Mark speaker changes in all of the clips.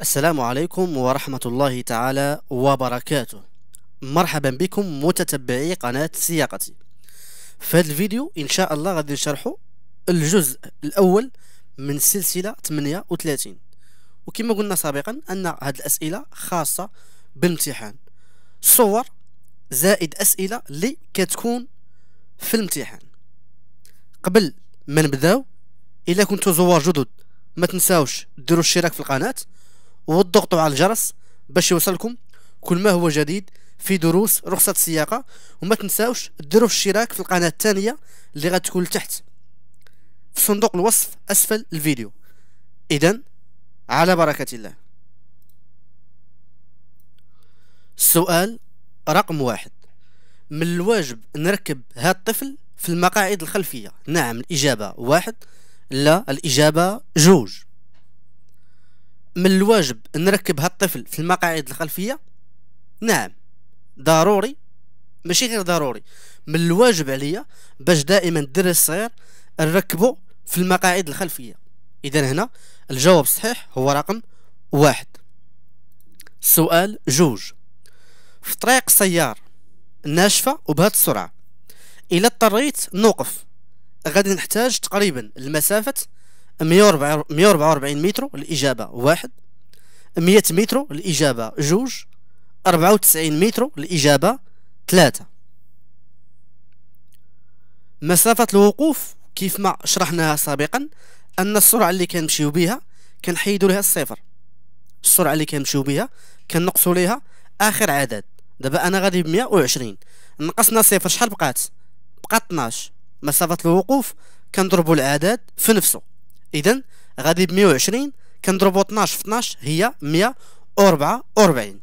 Speaker 1: السلام عليكم ورحمة الله تعالى وبركاته مرحبا بكم متتبعي قناة سياقتي في هذا الفيديو إن شاء الله غادي نشرحوا الجزء الأول من سلسلة 38 وكما قلنا سابقا أن هذه الأسئلة خاصة بالامتحان صور زائد أسئلة اللي كتكون في الامتحان قبل ما نبداو إذا كنتو زوار جدد ما تنساوش ديروا الاشتراك في القناه والضغط على الجرس باش يوصلكم كل ما هو جديد في دروس رخصة السياقة وما تنساوش ديروا الاشتراك في القناة الثانية اللي غتكون لتحت في صندوق الوصف أسفل الفيديو إذا على بركة الله السؤال رقم واحد من الواجب نركب هذا الطفل في المقاعد الخلفية نعم الإجابة واحد لا الإجابة جوج من الواجب نركب هالطفل في المقاعد الخلفيه نعم ضروري ماشي غير ضروري من الواجب عليا باش دائما الدري الصغير نركبو في المقاعد الخلفيه اذا هنا الجواب الصحيح هو رقم واحد سؤال جوج في طريق سيار ناشفه وبهاد السرعه الا اضطريت نوقف غادي نحتاج تقريبا لمسافه 144 متر الإجابة واحد 100 متر الإجابة جوج 94 متر الإجابة ثلاثة مسافة الوقوف كيف ما شرحناها سابقا أن السرعة اللي كنمشيو بها كنحيدو لها الصفر السرعة اللي كنمشيو بها كنقصو ليها آخر عدد دابا أنا غادي بمية وعشرين نقصنا صفر شحال بقات بقات 12 مسافة الوقوف كنضربو العدد في نفسه اذا غادي ب 120 كنضربو 12 في 12 هي 144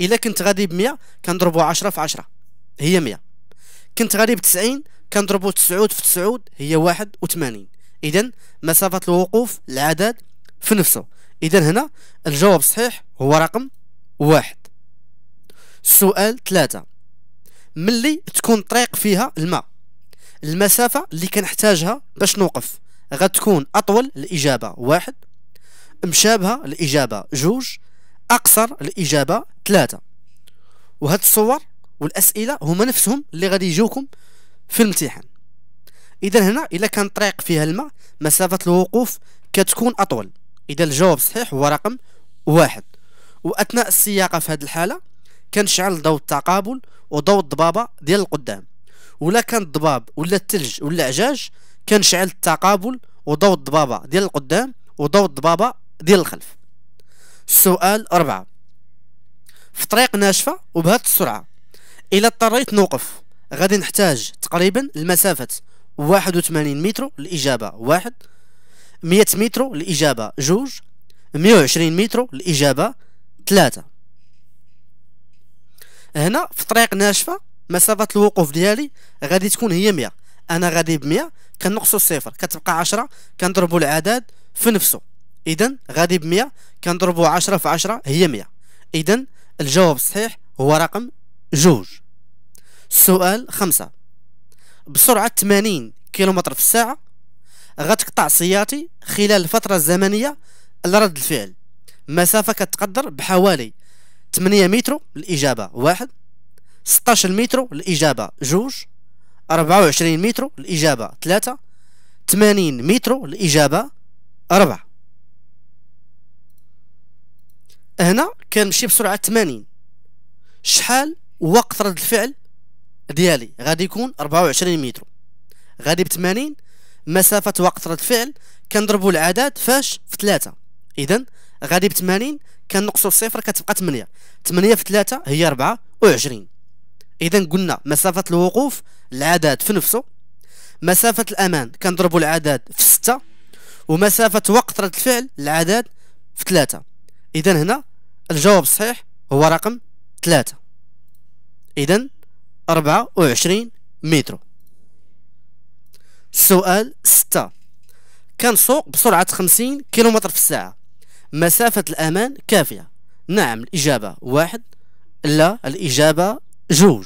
Speaker 1: الا كنت غادي ب 100 كنضربو 10 في 10 هي 100 كنت غادي ب 90 كنضربو 9 في 9 هي 81 اذا مسافه الوقوف العدد في نفسه اذا هنا الجواب الصحيح هو رقم 1 سؤال 3 ملي تكون طريق فيها الماء المسافة اللي كنحتاجها باش نوقف غتكون أطول الإجابة واحد مشابهة الإجابة جوج أقصر الإجابة ثلاثة وهاد الصور والأسئلة هما نفسهم اللي غادي يجوكم في الامتحان إذا هنا إلا كان طريق فيها الماء مسافة الوقوف كتكون أطول إذا الجواب صحيح هو رقم واحد وأثناء السياقة في هذه الحالة كنشعل ضوء التقابل وضوء الضبابة ديال القدام ولا كان الضباب ولا الثلج ولا عجاج كنشعل التقابل وضوء الضبابه ديال القدام وضوء الضبابه ديال الخلف السؤال أربعة في طريق ناشفة وبهذه السرعة إلا اضطريت نوقف غادي نحتاج تقريبا لمسافة 81 متر الإجابة واحد 100 متر الإجابة جوج 120 متر الإجابة ثلاثة هنا في طريق ناشفة مسافة الوقوف ديالي غادي تكون هي 100 انا غادي ب 100 كنقصوا الصفر كتبقى 10 كنضربوا العدد في نفسه اذا غادي ب 100 كنضربوا 10 في 10 هي 100 اذا الجواب الصحيح هو رقم جوج السؤال خمسة بسرعة 80 كيلومتر في الساعة غتقطع سيارتي خلال الفترة الزمنية لرد الفعل مسافة كتقدر بحوالي 8 متر الإجابة واحد 16 متر الإجابة جوج 24 متر الإجابة 3 80 متر الإجابة 4 هنا كنمشي بسرعة 80 شحال وقت رد الفعل ديالي غادي يكون 24 متر غادي ب 80 مسافة وقت رد الفعل كنضربوا العدد فاش في 3 إذا غادي ب 80 كنقصوا الصفر كتبقى 8 8 في 3 هي 24 اذا قلنا مسافه الوقوف العدد في نفسه مسافه الامان كنضربوا العدد في 6 ومسافه وقت رد الفعل العدد في 3 اذا هنا الجواب الصحيح هو رقم 3 اذا 24 متر سؤال 6 كان سوق بسرعه 50 كيلومتر في الساعه مسافه الامان كافيه نعم الاجابه واحد لا الإجابة جوج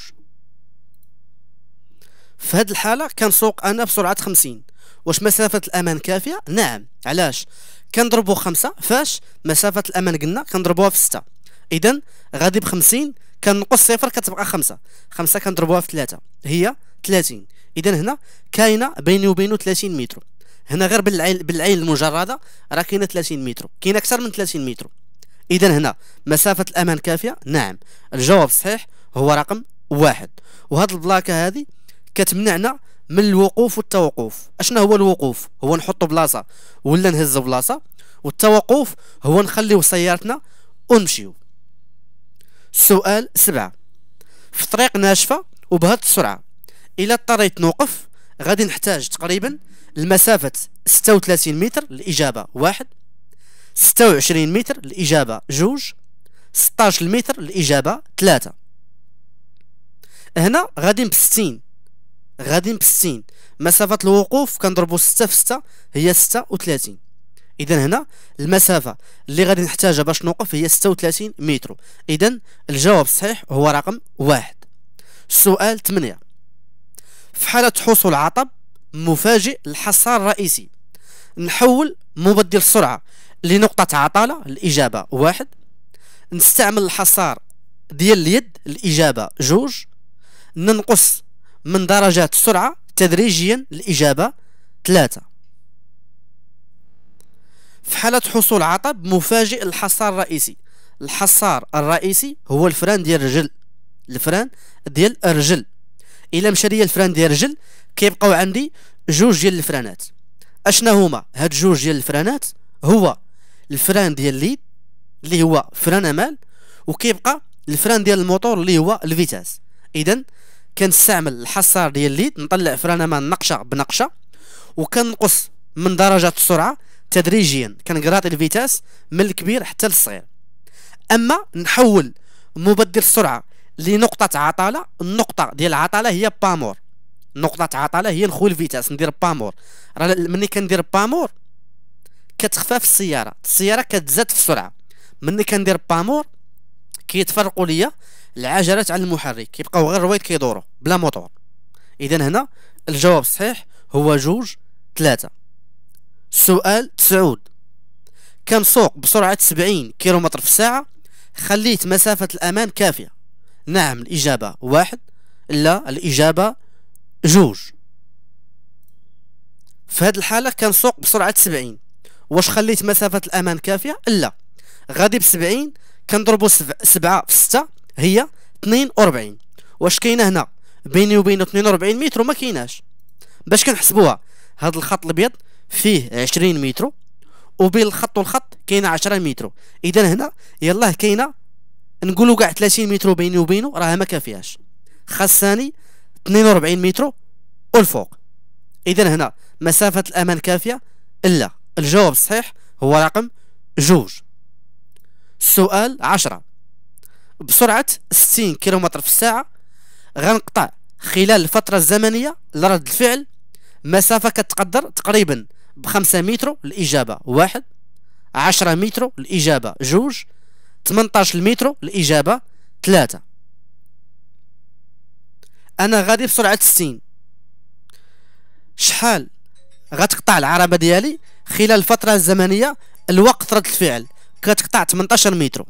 Speaker 1: في هذه الحالة كنسوق أنا بسرعة خمسين واش مسافة الأمان كافية؟ نعم علاش؟ كنضربو خمسة فاش مسافة الأمان قلنا كنضربوها في ستة إذا غادي بخمسين كنقص صفر كتبقى خمسة خمسة كنضربوها في ثلاثة هي ثلاثين إذا هنا كاينة بيني وبينه ثلاثين متر هنا غير بالعين بالعين المجردة راه كاينة ثلاثين متر كاينة أكثر من ثلاثين متر إذا هنا مسافة الأمان كافية؟ نعم الجواب صحيح هو رقم واحد وهاد البلاكه هذه كتمنعنا من الوقوف والتوقف اشنا هو الوقوف هو نحطو بلاصه ولا نهزو بلاصه والتوقف هو نخليو سيارتنا ونمشيو سؤال سبعة في طريق ناشفة وبهاد السرعة إلى اضطريت نوقف غادي نحتاج تقريبا لمسافة 36 متر الإجابة واحد 26 متر الإجابة جوج 16 متر الإجابة ثلاثة هنا غادي ب 60 غادي ب 60 مسافه الوقوف كنضربوا 6 في 6 هي 36 اذا هنا المسافه اللي غادي نحتاجها باش نوقف هي 36 متر اذا الجواب الصحيح هو رقم واحد سؤال 8 في حاله حصول عطب مفاجئ للحصار الرئيسي نحول مبدل السرعه لنقطه عطاله الاجابه واحد نستعمل الحصار ديال اليد الاجابه جوج ننقص من درجات السرعة تدريجيا الإجابة ثلاثة في حالة حصول عطب مفاجئ الحصار الرئيسي الحصار الرئيسي هو الفران ديال الرجل الفران ديال الرجل الا مشا ليا الفران ديال الرجل كيبقاو عندي جوج ديال الفرانات اشنا هما هاد جوج ديال الفرانات هو الفران ديال الليد اللي هو فران امال وكيبقى الفران ديال الموتور اللي هو الفيتاس اذا كنستعمل الحصار ديال الليد نطلع ما نقشه بنقشه وكنقص من درجه السرعه تدريجيا كنقراطي الفيتاس من الكبير حتى للصغير اما نحول مبدل السرعه لنقطه عطاله النقطه ديال العطاله هي بامور نقطه عطاله هي نخوي الفيتاس ندير بامور راه ملي كندير بامور كتخفى في السياره السياره كتزاد في السرعه ملي كندير بامور كيتفرقوا ليا العجلات على المحرك كيبقاو غير الرويد كيدورو بلا موتور اذا هنا الجواب الصحيح هو جوج ثلاثة السؤال تسعود كنسوق بسرعة سبعين كيلومتر في الساعة خليت مسافة الأمان كافية نعم الإجابة واحد لا الإجابة جوج في هذه الحالة كنسوق بسرعة سبعين واش خليت مسافة الأمان كافية لا غادي بسبعين كنضربو سبعة في ستة هي 42 واش كاينه هنا بيني وبين 42 متر وما كايناش باش كنحسبوها هذا الخط الابيض فيه 20 متر وبين الخط والخط كاين 10 متر اذا هنا يلاه كاينه نقولوا كاع 30 متر بيني وبينه راه ما كافياش خاصني 42 متر والفوق اذا هنا مسافه الامان كافيه الا الجواب الصحيح هو رقم جوج السؤال عشره بسرعه 60 كيلومتر في الساعه غنقطع خلال الفتره الزمنيه لرد الفعل مسافه كتقدر تقريبا بخمسة متر الاجابه واحد عشرة متر الاجابه جوج 18 متر الاجابه ثلاثة انا غادي بسرعه 60 شحال غتقطع العربه ديالي خلال الفتره الزمنيه الوقت رد الفعل كتقطع 18 متر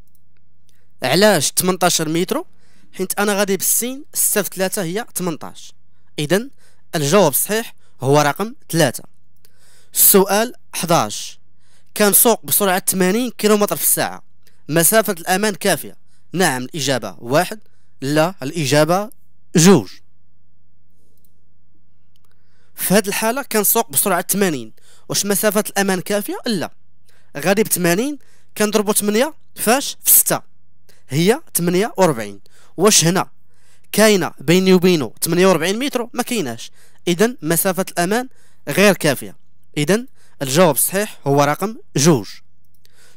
Speaker 1: علاش 18 مترو حيت انا غادي بالسين 6 في 3 هي 18 اذا الجواب الصحيح هو رقم 3 السؤال 11 كان سوق بسرعة 80 كيلومتر في الساعة مسافة الأمان كافية نعم الإجابة واحد لا الإجابة جوج في هذه الحالة كان سوق بسرعة 80 واش مسافة الأمان كافية لا غادي ب 80 كنضربوا 8 فاش في 6 هي 48 واش هنا كاينه بيني وبينه 48 متر ما كايناش اذا مسافه الامان غير كافيه اذا الجواب الصحيح هو رقم جوج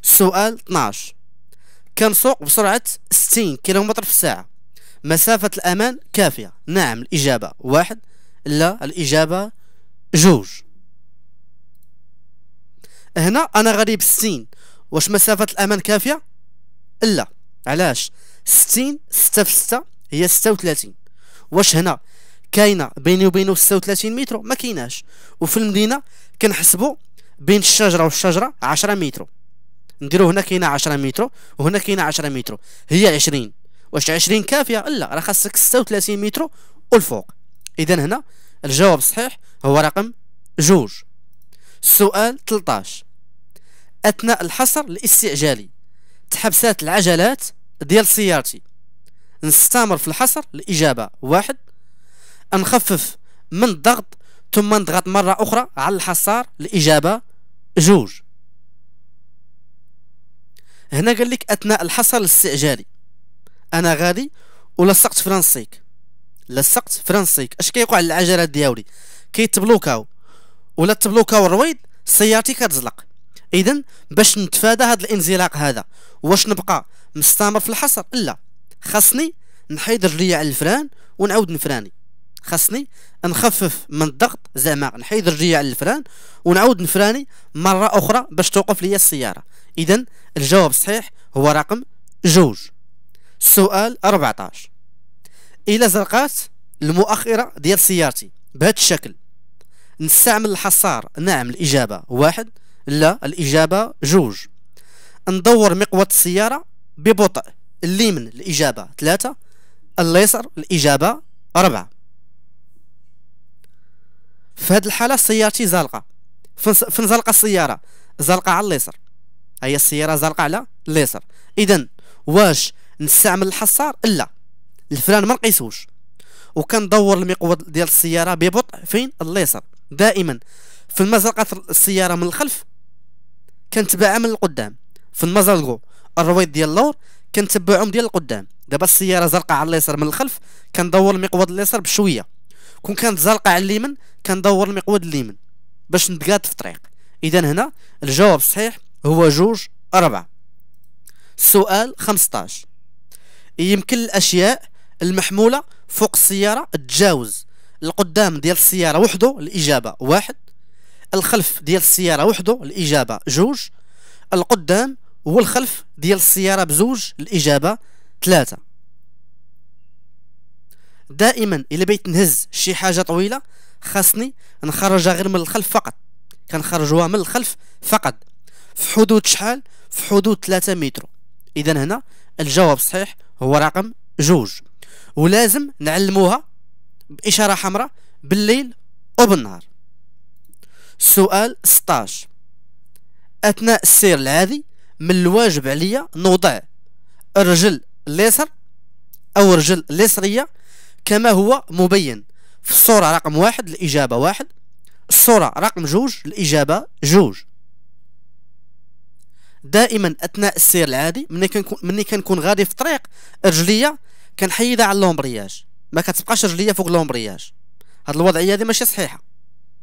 Speaker 1: سؤال 12 كان سوق بسرعه 60 كيلومتر في الساعه مسافه الامان كافيه نعم الاجابه واحد لا الاجابه جوج هنا انا غريب ب 60 واش مسافه الامان كافيه لا علاش 60 6 في 6 هي 36 واش هنا كاينه بيني وبينه 36 متر ما كايناش وفي المدينه كنحسبوا بين الشجره والشجره 10 متر نديرو هنا كاينه 10 متر وهنا كاينه 10 متر هي 20 واش 20 كافيه لا راه خاصك 36 متر والفوق اذا هنا الجواب الصحيح هو رقم جوج السؤال 13 اثناء الحصر الاستعجالي تحبسات العجلات ديال سيارتي نستمر في الحصر الإجابة واحد نخفف من الضغط ثم نضغط مرة أخرى على الحصار الإجابة جوج هنا قال لك أثناء الحصر الاستعجالي أنا غادي ولصقت فرنسيك لصقت فرنسيك اش كيوقع للعجلات ديالي كيتبلوكاو ولا تبلوكاو الرويد سيارتي كتزلق اذا باش نتفادى هذا الانزلاق هذا واش نبقى مستمر في الحصر لا خاصني نحيد رجليا على الفران ونعود نفراني خاصني نخفف من الضغط زعما نحيد رجليا على الفران ونعود نفراني مره اخرى باش توقف لي السياره اذا الجواب الصحيح هو رقم جوج السؤال 14 الى زرقات المؤخره ديال سيارتي بهذا الشكل نستعمل الحصار نعم الإجابة واحد لا الإجابة جوج ندور مقود السيارة ببطء اليمن الإجابة ثلاثة اليسر الإجابة أربعة في هذه الحالة سيارتي زلقة فين زلقة السيارة زلقة على اليسر هي السيارة زلقة على اليسر إذا واش نستعمل الحصار لا الفران ما نقيسوش وكندور المقود ديال السيارة ببطء فين اليسر دائما في المزرقة السيارة من الخلف كنتبعها من القدام في المزرقو الرويض ديال اللور كنتبعهم ديال القدام دابا السياره زرقاء على اليسار من الخلف كندور المقود اليسار بشويه كون كانت زرقاء على اليمين كندور المقود اليمين باش نتقاد في الطريق اذا هنا الجواب الصحيح هو جوج أربعة السؤال 15 يمكن الاشياء المحموله فوق السياره تجاوز القدام ديال السياره وحده الاجابه واحد الخلف ديال السياره وحده الاجابه جوج القدام هو الخلف ديال السياره بزوج الاجابه ثلاثه دائما الا بيت نهز شي حاجه طويله خاصني نخرجها غير من الخلف فقط كنخرجوها من الخلف فقط في حدود شحال في حدود 3 متر اذا هنا الجواب صحيح هو رقم جوج ولازم نعلموها باشاره حمراء بالليل وبالنهار السؤال 16 اثناء السير العادي من الواجب عليا نوضع الرجل اليسر او الرجل اليسريه كما هو مبين في الصوره رقم واحد الاجابه واحد الصوره رقم جوج الاجابه جوج دائما اثناء السير العادي ملي كنكون ملي كنكون غادي في الطريق رجليه كنحيدها على اللومبرياج ما كتبقاش رجليه فوق اللومبرياج هاد الوضعيه هذه ماشي صحيحه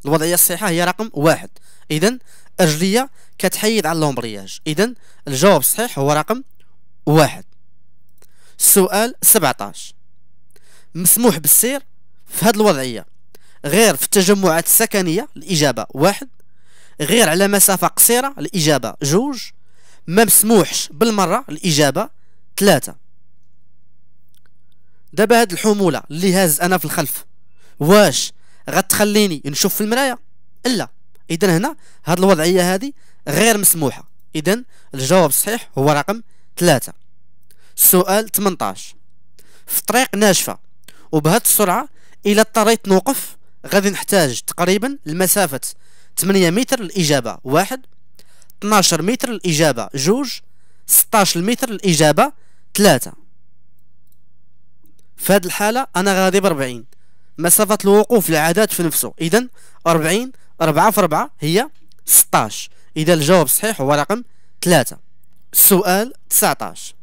Speaker 1: الوضعيه الصحيحه هي رقم واحد اذا الرجليه كتحيد على اللومبرياج اذا الجواب الصحيح هو رقم واحد السؤال 17 مسموح بالسير في هذه الوضعيه غير في التجمعات السكنيه الاجابه واحد غير على مسافه قصيره الاجابه جوج ما مسموحش بالمره الاجابه ثلاثة دابا هاد الحموله اللي هاز انا في الخلف واش غتخليني نشوف في المرايا الا اذا هنا هذه الوضعيه هذه غير مسموحه اذا الجواب الصحيح هو رقم ثلاثة سؤال 18 في طريق ناشفه وبهذه السرعه الى اضطريت نوقف غادي نحتاج تقريبا لمسافه 8 متر الاجابه واحد 12 متر الاجابه جوج 16 متر الاجابه ثلاثة في هذه الحاله انا غادي ب 40 مسافة الوقوف العدد في نفسه إذا 40 4 في 4 هي 16 إذا الجواب صحيح هو رقم 3 السؤال 19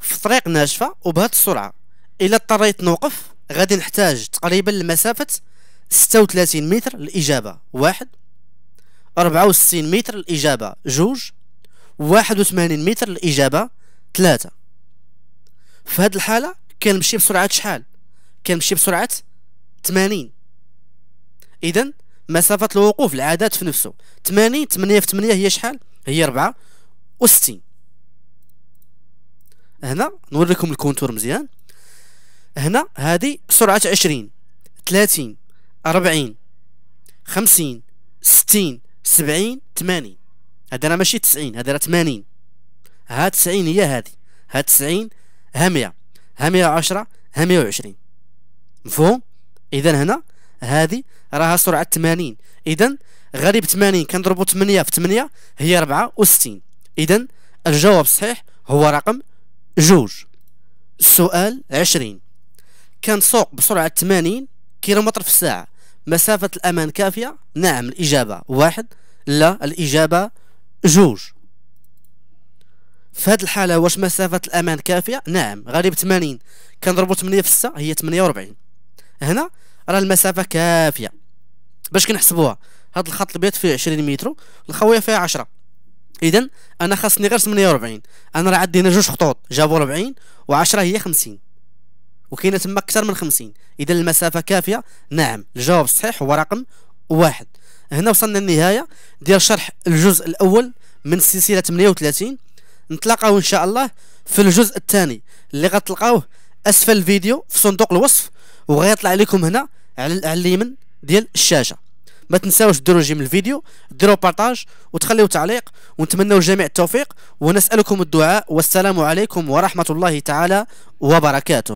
Speaker 1: في طريق ناشفة وبهذه السرعة إلى اضطريت نوقف غادي نحتاج تقريبا لمسافة 36 متر الإجابة واحد 64 متر الإجابة جوج 81 متر الإجابة ثلاثة في هذه الحالة كنمشي بسرعة شحال كنمشي بسرعة 80 اذا مسافه الوقوف العادات في نفسه 80 8 في 8 هي شحال هي 64 هنا نوريكم الكونتور مزيان هنا هذه سرعه 20 30 40 50 60 70 80 هذا راه ماشي 90 هذا راه 80 ها 90 هي هذه ها 90 ها 100 ها 110 ها 120 مفهوم اذا هنا هذه راها سرعه 80 اذا غالب 80 كنضربوا 8 في 8 هي 64 اذا الجواب الصحيح هو رقم جوج السؤال 20 كان سوق بسرعه 80 كيلومتر في الساعه مسافه الامان كافيه نعم الاجابه واحد لا الاجابه جوج في هذه الحاله واش مسافه الامان كافيه نعم غالب 80 كنضربوا 8 في 6 هي 48 هنا راه المسافه كافيه باش كنحسبوها هذا الخط الابيض فيه 20 متر الخويه فيها 10 اذا انا خاصني غير 48 انا راه عندي هنا جوج خطوط جابوا 40 و10 هي 50 وكاينه تما اكثر من 50 اذا المسافه كافيه نعم الجواب الصحيح هو رقم واحد هنا وصلنا للنهايه ديال شرح الجزء الاول من السلسله 38 نتلاقاو ان شاء الله في الجزء الثاني اللي غتلقاوه اسفل الفيديو في صندوق الوصف وغيطلع لكم هنا على اليمين ديال الشاشه ما تنساوش ديروا جيم الفيديو ديروا بارطاج وتخليوا تعليق ونتمنوا الجميع التوفيق ونسالكم الدعاء والسلام عليكم ورحمه الله تعالى وبركاته